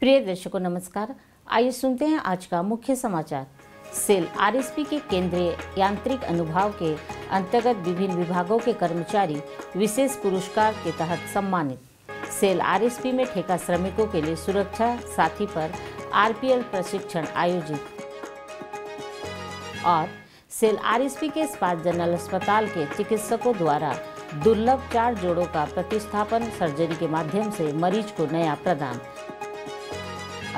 प्रिय दर्शकों नमस्कार आइए सुनते हैं आज का मुख्य समाचार सेल आरएसपी के केंद्रीय यांत्रिक अनुभाव के अंतर्गत विभिन्न विभागों के कर्मचारी विशेष पुरस्कार के तहत सम्मानित सेल आरएसपी में ठेका श्रमिकों के लिए सुरक्षा साथी पर आरपीएल प्रशिक्षण आयोजित और सेल आरएसपी के स्पाट जनरल अस्पताल के चिकित्सकों द्वारा दुर्लभ चार जोड़ों का प्रतिस्थापन सर्जरी के माध्यम से मरीज को नया प्रदान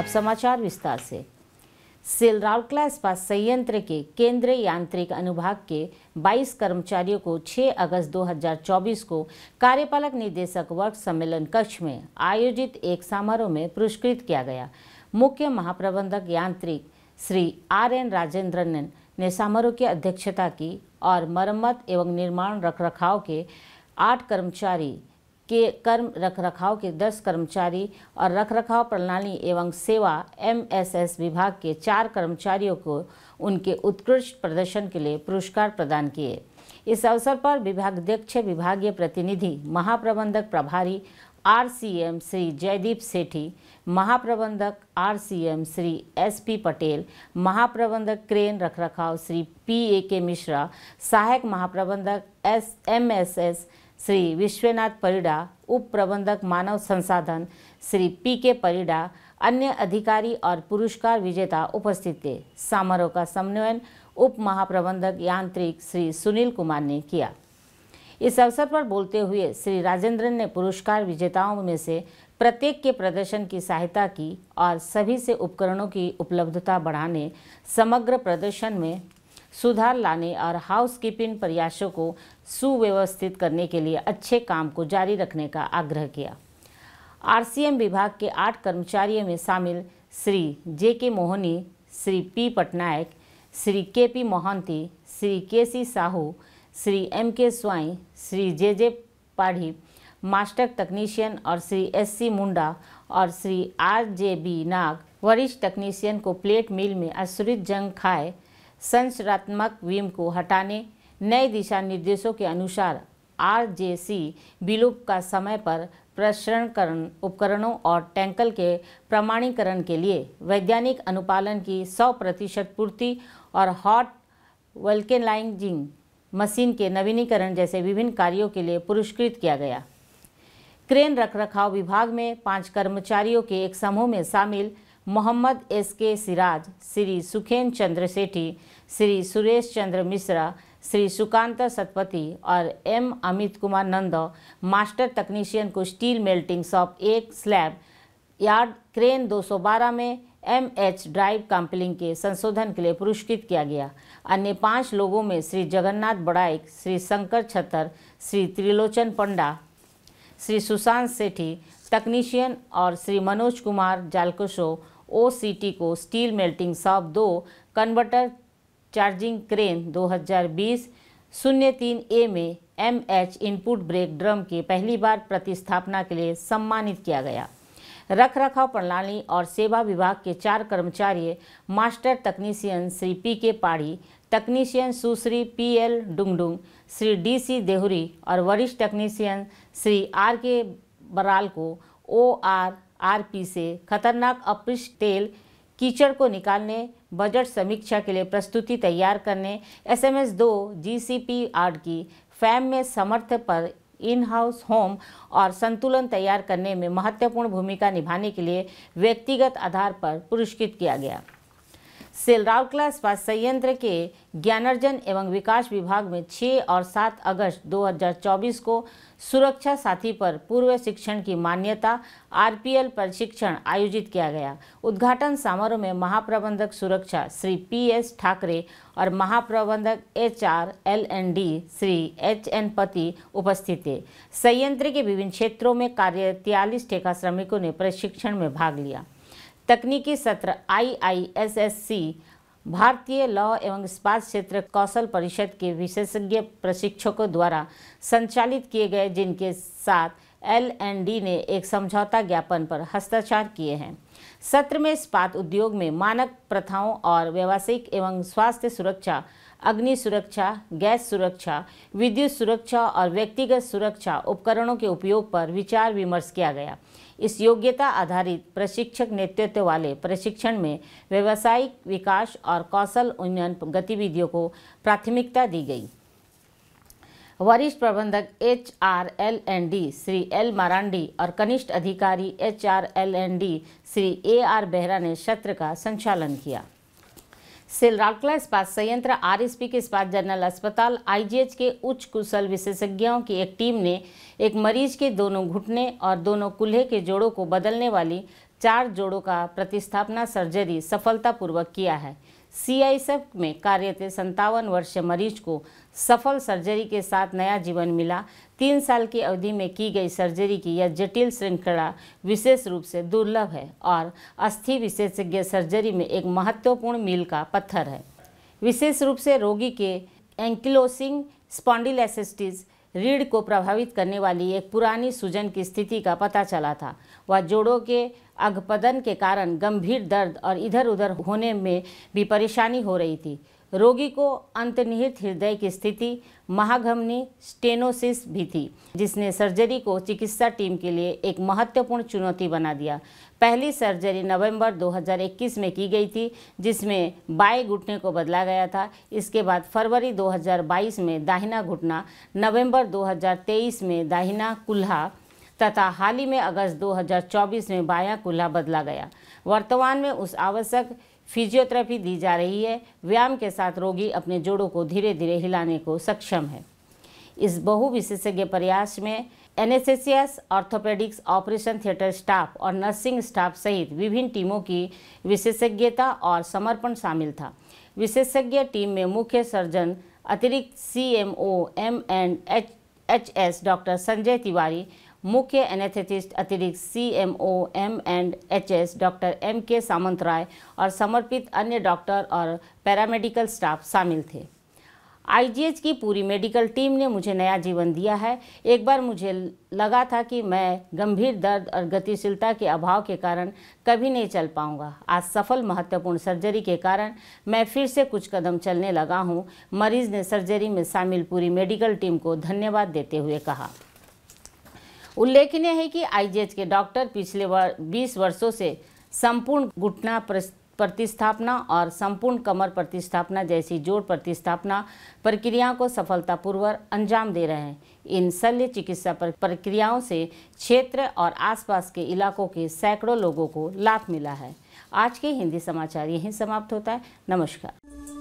अब समाचार विस्तार से सेल राउरकला इस्पात संयंत्र के केंद्रीय यांत्रिक अनुभाग के 22 कर्मचारियों को 6 अगस्त 2024 को कार्यपालक निदेशक वर्ग सम्मेलन कक्ष में आयोजित एक समारोह में पुरस्कृत किया गया मुख्य महाप्रबंधक यांत्रिक श्री आर एन राजेंद्रन ने समारोह की अध्यक्षता की और मरम्मत एवं निर्माण रखरखाव के आठ कर्मचारी के कर्म रख रखाव के दस कर्मचारी और रख रखाव प्रणाली एवं सेवा एमएसएस विभाग के चार कर्मचारियों को उनके उत्कृष्ट प्रदर्शन के लिए पुरस्कार प्रदान किए इस अवसर पर विभागाध्यक्ष विभागीय प्रतिनिधि महाप्रबंधक प्रभारी आरसीएम श्री जयदीप सेठी महाप्रबंधक आरसीएम श्री एसपी पटेल महाप्रबंधक क्रेन रखरखाव श्री पी ए के मिश्रा सहायक महाप्रबंधक S M S S Shri Vishwanath Parida उप प्रबंधक मानव संसाधन श्री पी के परिडा अन्य अधिकारी और पुरस्कार विजेता उपस्थित थे समारोह का समन्वयन उप महाप्रबंधक यांत्रिक श्री सुनील कुमार ने किया इस अवसर पर बोलते हुए श्री राजेंद्रन ने पुरस्कार विजेताओं में से प्रत्येक के प्रदर्शन की सहायता की और सभी से उपकरणों की उपलब्धता बढ़ाने समग्र प्रदर्शन में सुधार लाने और हाउसकीपिंग प्रयासों को सुव्यवस्थित करने के लिए अच्छे काम को जारी रखने का आग्रह किया आरसीएम विभाग के आठ कर्मचारियों में शामिल Shri J K Mohani Shri P Patnaik Shri K P Mohanty Shri के सी साहू श्री एम के स्वाई श्री जे जे पाढ़ी मास्टर तकनीशियन और श्री एस सी मुंडा और Shri R J B Nag वरिष्ठ तकनीशियन को प्लेट मिल में आश्रित जंग खाए संरचनात्मक विम को हटाने नए दिशा निर्देशों के अनुसार आरजेसी विलुप का समय पर प्रसरणकरण उपकरणों और टैंकल के प्रमाणीकरण के लिए वैज्ञानिक अनुपालन की 100 प्रतिशत पूर्ति और हॉट वल्केनाइजिंग मशीन के नवीनीकरण जैसे विभिन्न कार्यों के लिए पुरस्कृत किया गया क्रेन रखरखाव विभाग में पांच कर्मचारियों के एक समूह में शामिल मोहम्मद एस के सिराज श्री सुखेन चंद्र सेठी श्री सुरेश चंद्र मिश्रा श्री सुकांत सतपति और एम अमित कुमार नंद मास्टर तकनीशियन को स्टील मेल्टिंग शॉप एक स्लैब यार्ड क्रेन 212 में एम एच ड्राइव काम्पलिंग के संशोधन के लिए पुरस्कृत किया गया अन्य पांच लोगों में श्री जगन्नाथ बड़ाइक श्री शंकर छतर श्री त्रिलोचन पंडा श्री सुशांत सेठी तकनीशियन और श्री मनोज कुमार जालकोशो ओ को स्टील मेल्टिंग शॉप दो कन्वर्टर चार्जिंग क्रेन 2020 शून्य तीन ए में M H input brake drum के पहली बार प्रतिस्थापना के लिए सम्मानित किया गया रख रखाव प्रणाली और सेवा विभाग के चार कर्मचारी मास्टर तकनीशियन श्री पी के पाड़ी तकनीशियन Sushri P L Dungdung Shri D C Dehury और वरिष्ठ तकनीशियन श्री आर के बराल को ओ आर आरपी से खतरनाक अपृष्ट तेल कीचड़ को निकालने बजट समीक्षा के लिए प्रस्तुति तैयार करने एसएमएस दो जीसीपी आर की फैम में समर्थ पर इन हाउस होम और संतुलन तैयार करने में महत्वपूर्ण भूमिका निभाने के लिए व्यक्तिगत आधार पर पुरस्कृत किया गया सेलरावकला इस्पात संयंत्र के ज्ञानार्जन एवं विकास विभाग में 6 और 7 अगस्त 2024 को सुरक्षा साथी पर पूर्व शिक्षण की मान्यता आरपीएल प्रशिक्षण आयोजित किया गया उद्घाटन समारोह में महाप्रबंधक सुरक्षा श्री पी एस ठाकरे और महाप्रबंधक H R L N D Shri H N Pati उपस्थित थे संयंत्र के विभिन्न क्षेत्रों में कार्य तयालीस ठेका श्रमिकों ने प्रशिक्षण में भाग लिया तकनीकी सत्र आईआईएसएससी भारतीय लॉ एवं इस्पात क्षेत्र कौशल परिषद के विशेषज्ञ प्रशिक्षकों द्वारा संचालित किए गए जिनके साथ एल ने एक समझौता ज्ञापन पर हस्ताक्षर किए हैं सत्र में इस्पात उद्योग में मानक प्रथाओं और व्यावसायिक एवं स्वास्थ्य सुरक्षा अग्नि सुरक्षा गैस सुरक्षा विद्युत सुरक्षा और व्यक्तिगत सुरक्षा उपकरणों के उपयोग पर विचार विमर्श किया गया इस योग्यता आधारित प्रशिक्षक नेतृत्व वाले प्रशिक्षण में व्यावसायिक विकास और कौशल उन्नयन गतिविधियों को प्राथमिकता दी गई वरिष्ठ प्रबंधक H R L N D Shri L Marandi और कनिष्ठ अधिकारी H R L N D Shri A R Behera ने सत्र का संचालन किया सिलराकला इस्पात संयंत्र आर एस पी के इस्पात जनरल अस्पताल आईजीएच के उच्च कुशल विशेषज्ञों की एक टीम ने एक मरीज के दोनों घुटने और दोनों कुल्हे के जोड़ों को बदलने वाली चार जोड़ों का प्रतिस्थापना सर्जरी सफलतापूर्वक किया है सीआईएसएफ में कार्यरत संतावन वर्षीय मरीज को सफल सर्जरी के साथ नया जीवन मिला तीन साल की अवधि में की गई सर्जरी की यह जटिल श्रृंखला विशेष रूप से दुर्लभ है और अस्थि विशेषज्ञ सर्जरी में एक महत्वपूर्ण मील का पत्थर है विशेष रूप से रोगी के एंकिलोसिंग स्पॉन्डिलाइसिस्टिस रीढ़ को प्रभावित करने वाली एक पुरानी सूजन की स्थिति का पता चला था वह जोड़ों के अगपदन के कारण गंभीर दर्द और इधर उधर होने में भी परेशानी हो रही थी रोगी को अंतर्निहित हृदय की स्थिति महाघमनी स्टेनोसिस भी थी जिसने सर्जरी को चिकित्सा टीम के लिए एक महत्वपूर्ण चुनौती बना दिया पहली सर्जरी नवंबर 2021 में की गई थी जिसमें बाएं घुटने को बदला गया था इसके बाद फरवरी 2022 में दाहिना घुटना नवंबर 2023 में दाहिना कुल्हा तथा हाल ही में अगस्त 2024 में बायां कुल्हा बदला गया वर्तमान में उस आवश्यक फिजियोथेरेपी दी जा रही है व्यायाम के साथ रोगी अपने जोड़ों को धीरे धीरे हिलाने को सक्षम है इस बहु विशेषज्ञ प्रयास में NSSS orthopaedics operation theatre staff और नर्सिंग स्टाफ सहित विभिन्न टीमों की विशेषज्ञता और समर्पण शामिल था विशेषज्ञ टीम में मुख्य सर्जन अतिरिक्त C M O M and H H S doctor Sanjay Tiwari मुख्य एनेथेटिस्ट अतिरिक्त C M O M and H S doctor M K सामंत राय और समर्पित अन्य डॉक्टर और पैरामेडिकल स्टाफ शामिल थे आईजीएच की पूरी मेडिकल टीम ने मुझे नया जीवन दिया है एक बार मुझे लगा था कि मैं गंभीर दर्द और गतिशीलता के अभाव के कारण कभी नहीं चल पाऊंगा आज सफल महत्वपूर्ण सर्जरी के कारण मैं फिर से कुछ कदम चलने लगा हूं मरीज ने सर्जरी में शामिल पूरी मेडिकल टीम को धन्यवाद देते हुए कहा उल्लेखनीय है कि आई के डॉक्टर पिछले वर, 20 वर्षों से संपूर्ण घुटना प्रतिस्थापना और संपूर्ण कमर प्रतिस्थापना जैसी जोड़ प्रतिस्थापना प्रक्रियाओं को सफलतापूर्वक अंजाम दे रहे हैं इन शल्य चिकित्सा प्रक्रियाओं से क्षेत्र और आसपास के इलाकों के सैकड़ों लोगों को लाभ मिला है आज के हिंदी समाचार यहीं समाप्त होता है नमस्कार